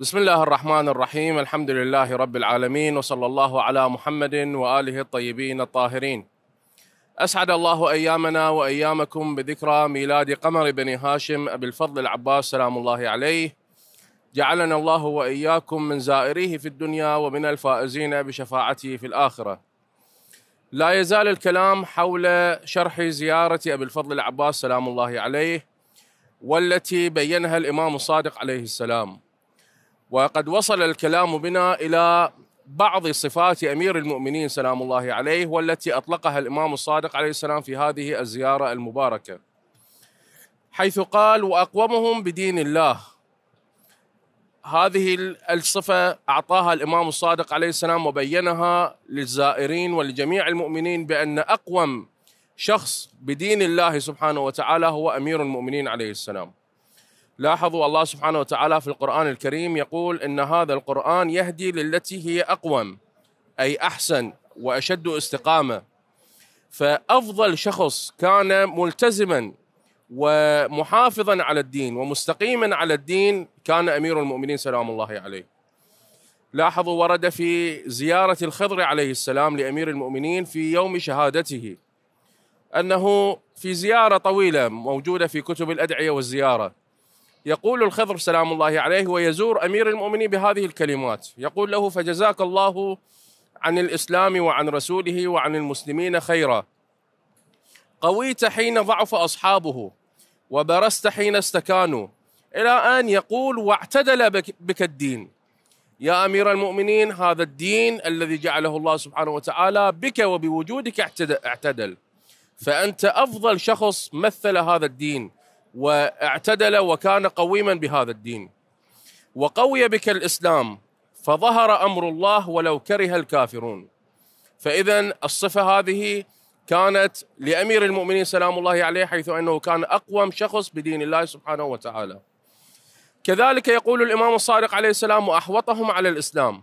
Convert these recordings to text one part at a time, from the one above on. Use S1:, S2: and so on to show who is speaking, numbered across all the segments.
S1: بسم الله الرحمن الرحيم الحمد لله رب العالمين وصلى الله على محمد واله الطيبين الطاهرين. اسعد الله ايامنا وايامكم بذكرى ميلاد قمر بن هاشم ابي الفضل العباس سلام الله عليه. جعلنا الله واياكم من زائريه في الدنيا ومن الفائزين بشفاعته في الاخره. لا يزال الكلام حول شرح زياره ابي الفضل العباس سلام الله عليه والتي بينها الامام الصادق عليه السلام. وقد وصل الكلام بنا الى بعض صفات امير المؤمنين سلام الله عليه والتي اطلقها الامام الصادق عليه السلام في هذه الزياره المباركه. حيث قال: واقومهم بدين الله. هذه الصفه اعطاها الامام الصادق عليه السلام وبينها للزائرين ولجميع المؤمنين بان اقوم شخص بدين الله سبحانه وتعالى هو امير المؤمنين عليه السلام. لاحظوا الله سبحانه وتعالى في القرآن الكريم يقول إن هذا القرآن يهدي للتي هي أقوم أي أحسن وأشد استقامة فأفضل شخص كان ملتزما ومحافظا على الدين ومستقيما على الدين كان أمير المؤمنين سلام الله عليه لاحظوا ورد في زيارة الخضر عليه السلام لأمير المؤمنين في يوم شهادته أنه في زيارة طويلة موجودة في كتب الأدعية والزيارة يقول الخضر سلام الله عليه ويزور امير المؤمنين بهذه الكلمات يقول له فجزاك الله عن الاسلام وعن رسوله وعن المسلمين خيرا قويت حين ضعف اصحابه وبرست حين استكانوا الى ان يقول واعتدل بك الدين يا امير المؤمنين هذا الدين الذي جعله الله سبحانه وتعالى بك وبوجودك اعتدل فانت افضل شخص مثل هذا الدين واعتدل وكان قويما بهذا الدين وقوي بك الاسلام فظهر امر الله ولو كره الكافرون فاذا الصفه هذه كانت لامير المؤمنين سلام الله عليه حيث انه كان اقوم شخص بدين الله سبحانه وتعالى. كذلك يقول الامام الصادق عليه السلام واحوطهم على الاسلام.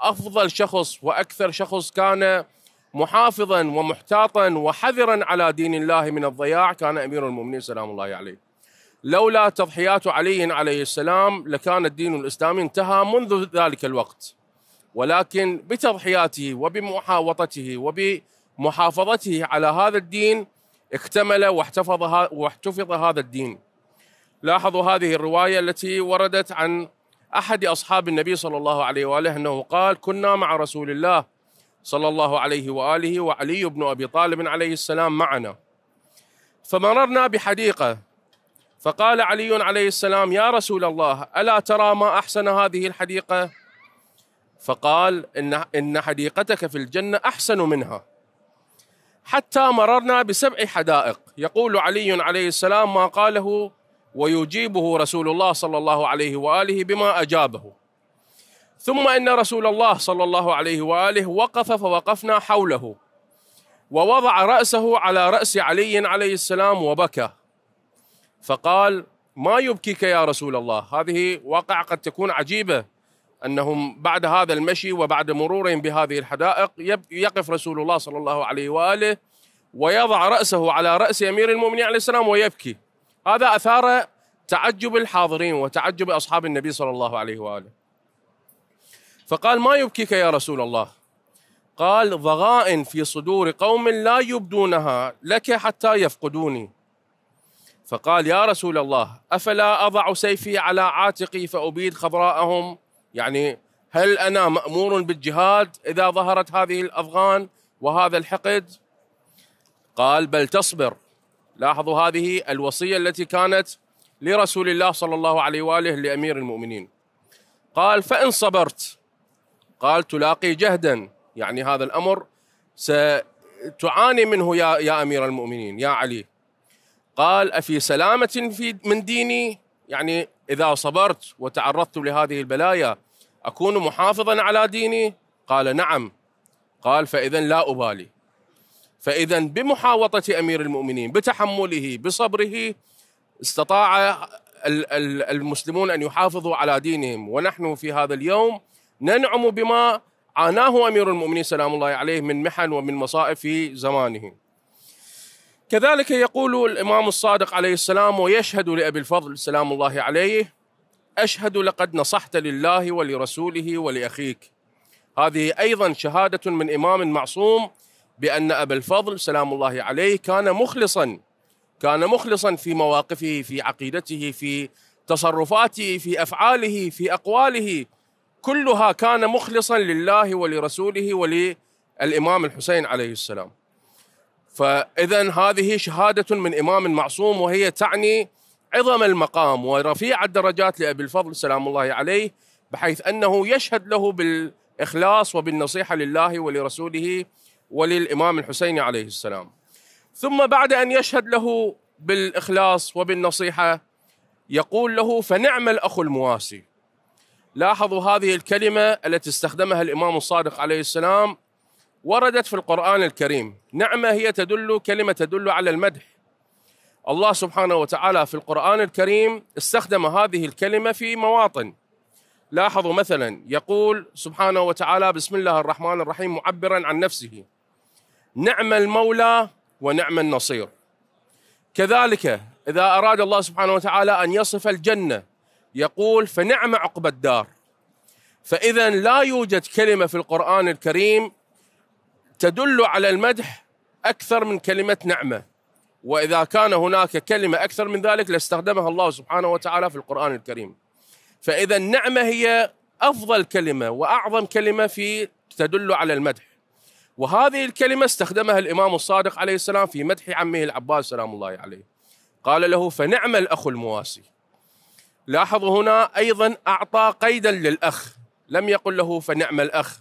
S1: افضل شخص واكثر شخص كان محافظا ومحتاطا وحذرا على دين الله من الضياع كان امير المؤمنين سلام الله عليه. لولا تضحيات علي عليه السلام لكان الدين الاسلامي انتهى منذ ذلك الوقت. ولكن بتضحياته وبمحاوطته وبمحافظته على هذا الدين اكتمل واحتفظ واحتفظ هذا الدين. لاحظوا هذه الروايه التي وردت عن احد اصحاب النبي صلى الله عليه واله انه قال: كنا مع رسول الله صلى الله عليه واله وعلي بن ابي طالب عليه السلام معنا فمررنا بحديقه فقال علي عليه السلام يا رسول الله الا ترى ما احسن هذه الحديقه فقال ان ان حديقتك في الجنه احسن منها حتى مررنا بسبع حدائق يقول علي عليه السلام ما قاله ويجيبه رسول الله صلى الله عليه واله بما اجابه ثم ان رسول الله صلى الله عليه واله وقف فوقفنا حوله ووضع راسه على راس علي عليه السلام وبكى فقال ما يبكيك يا رسول الله هذه واقعه قد تكون عجيبه انهم بعد هذا المشي وبعد مرورهم بهذه الحدائق يقف رسول الله صلى الله عليه واله ويضع راسه على راس امير المؤمنين عليه السلام ويبكي هذا اثار تعجب الحاضرين وتعجب اصحاب النبي صلى الله عليه واله فقال ما يبكيك يا رسول الله قال ضغائن في صدور قوم لا يبدونها لك حتى يفقدوني فقال يا رسول الله افلا اضع سيفي على عاتقي فابيد خضراءهم يعني هل انا مامور بالجهاد اذا ظهرت هذه الاضغان وهذا الحقد قال بل تصبر لاحظوا هذه الوصيه التي كانت لرسول الله صلى الله عليه واله لامير المؤمنين قال فان صبرت قال تلاقي جهدا يعني هذا الأمر ستعاني منه يا, يا أمير المؤمنين يا علي قال أفي سلامة في من ديني يعني إذا صبرت وتعرضت لهذه البلايا أكون محافظا على ديني قال نعم قال فإذا لا أبالي فإذا بمحاوطة أمير المؤمنين بتحمله بصبره استطاع المسلمون أن يحافظوا على دينهم ونحن في هذا اليوم ننعم بما عاناه امير المؤمنين سلام الله عليه من محن ومن مصائب في زمانه. كذلك يقول الامام الصادق عليه السلام ويشهد لابي الفضل سلام الله عليه اشهد لقد نصحت لله ولرسوله ولاخيك. هذه ايضا شهاده من امام معصوم بان ابا الفضل سلام الله عليه كان مخلصا كان مخلصا في مواقفه في عقيدته في تصرفاته في افعاله في اقواله كلها كان مخلصا لله ولرسوله وللامام الحسين عليه السلام. فاذا هذه شهاده من امام معصوم وهي تعني عظم المقام ورفيع الدرجات لابي الفضل سلام الله عليه بحيث انه يشهد له بالاخلاص وبالنصيحه لله ولرسوله وللامام الحسين عليه السلام. ثم بعد ان يشهد له بالاخلاص وبالنصيحه يقول له فنعم الاخ المواسي لاحظوا هذه الكلمة التي استخدمها الإمام الصادق عليه السلام وردت في القرآن الكريم نعمة هي تدل كلمة تدل على المدح الله سبحانه وتعالى في القرآن الكريم استخدم هذه الكلمة في مواطن لاحظوا مثلا يقول سبحانه وتعالى بسم الله الرحمن الرحيم معبرا عن نفسه نعم المولى ونعم النصير كذلك إذا أراد الله سبحانه وتعالى أن يصف الجنة يقول فنعم عقب الدار فإذا لا يوجد كلمة في القرآن الكريم تدل على المدح أكثر من كلمة نعمة وإذا كان هناك كلمة أكثر من ذلك لاستخدمها الله سبحانه وتعالى في القرآن الكريم فإذا النعمة هي أفضل كلمة وأعظم كلمة في تدل على المدح وهذه الكلمة استخدمها الإمام الصادق عليه السلام في مدح عمه العباس سلام الله عليه قال له فنعم الأخ المواسي لاحظوا هنا أيضا أعطى قيدا للأخ لم يقل له فنعم الأخ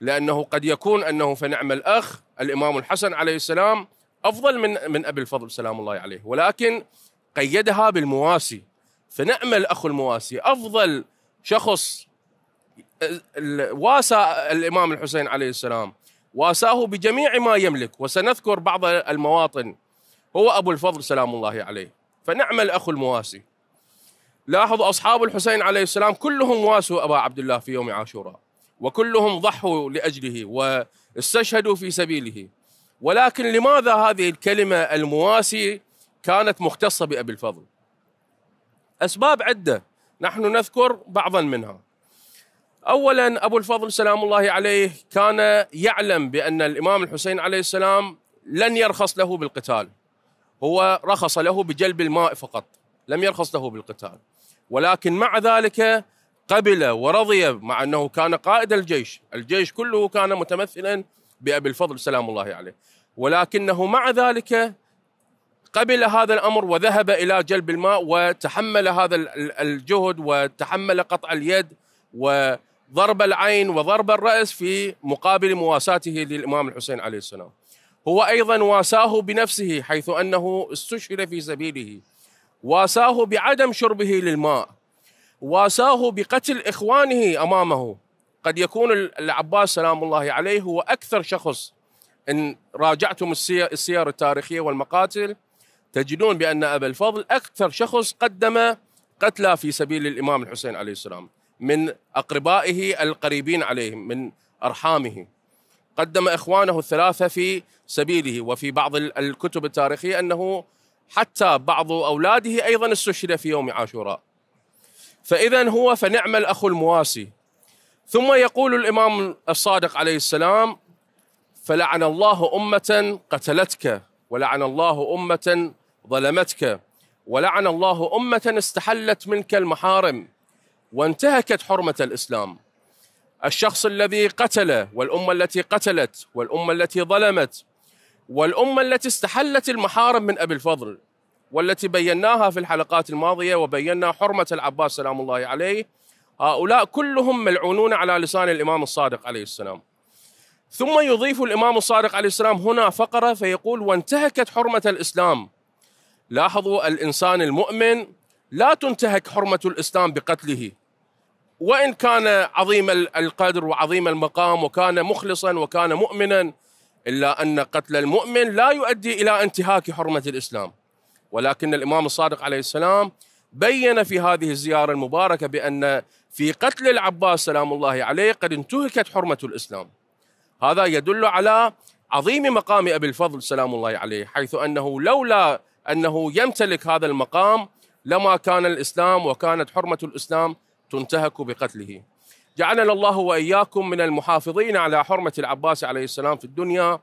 S1: لأنه قد يكون أنه فنعم الأخ الإمام الحسن عليه السلام أفضل من من أبي الفضل سلام الله عليه ولكن قيدها بالمواسي فنعم الأخ المواسي أفضل شخص واسى الإمام الحسين عليه السلام واساه بجميع ما يملك وسنذكر بعض المواطن هو أبو الفضل سلام الله عليه فنعم الأخ المواسي لاحظوا أصحاب الحسين عليه السلام كلهم واسوا أبا عبد الله في يوم عاشوراء وكلهم ضحوا لأجله واستشهدوا في سبيله ولكن لماذا هذه الكلمة المواسي كانت مختصة بأبي الفضل أسباب عدة نحن نذكر بعضا منها اولا ابو الفضل سلام الله عليه كان يعلم بان الامام الحسين عليه السلام لن يرخص له بالقتال هو رخص له بجلب الماء فقط لم يرخص له بالقتال ولكن مع ذلك قبل ورضي مع أنه كان قائد الجيش الجيش كله كان متمثلا بأبي الفضل سلام الله عليه ولكنه مع ذلك قبل هذا الامر وذهب الى جلب الماء وتحمل هذا الجهد وتحمل قطع اليد وضرب العين وضرب الراس في مقابل مواساته للامام الحسين عليه السلام. هو ايضا واساه بنفسه حيث انه استشهد في سبيله واساه بعدم شربه للماء واساه بقتل إخوانه أمامه قد يكون العباس سلام الله عليه هو أكثر شخص إن راجعتم السير التاريخية والمقاتل تجدون بأن أبا الفضل أكثر شخص قدم قتلى في سبيل الإمام الحسين عليه السلام من أقربائه القريبين عليه من أرحامه قدم إخوانه الثلاثة في سبيله وفي بعض الكتب التاريخية أنه حتى بعض أولاده أيضا استشهد في يوم عاشوراء فإذا هو فنعم الأخ المواسي ثم يقول الإمام الصادق عليه السلام فلعن الله أمة قتلتك ولعن الله أمة ظلمتك ولعن الله أمة استحلت منك المحارم وانتهكت حرمة الإسلام الشخص الذي قتل والأمة التي قتلت والأمة التي ظلمت والأمة التي استحلت المحارم من أبي الفضل والتي بيناها في الحلقات الماضية وبينا حرمة العباس سلام الله عليه هؤلاء كلهم ملعونون على لسان الإمام الصادق عليه السلام ثم يضيف الإمام الصادق عليه السلام هنا فقرة فيقول وانتهكت حرمة الإسلام لاحظوا الإنسان المؤمن لا تنتهك حرمة الإسلام بقتله وإن كان عظيم القدر وعظيم المقام وكان مخلصا وكان مؤمنا إلا أن قتل المؤمن لا يؤدي إلى انتهاك حرمة الإسلام ولكن الإمام الصادق عليه السلام بين في هذه الزيارة المباركة بأن في قتل العباس سلام الله عليه قد انتهكت حرمة الإسلام هذا يدل على عظيم مقام أبي الفضل سلام الله عليه حيث أنه لولا أنه يمتلك هذا المقام لما كان الإسلام وكانت حرمة الإسلام تنتهك بقتله جعلنا الله واياكم من المحافظين على حرمه العباس عليه السلام في الدنيا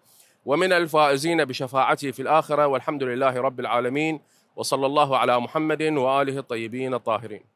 S1: ومن الفائزين بشفاعته في الاخره والحمد لله رب العالمين وصلى الله على محمد واله الطيبين الطاهرين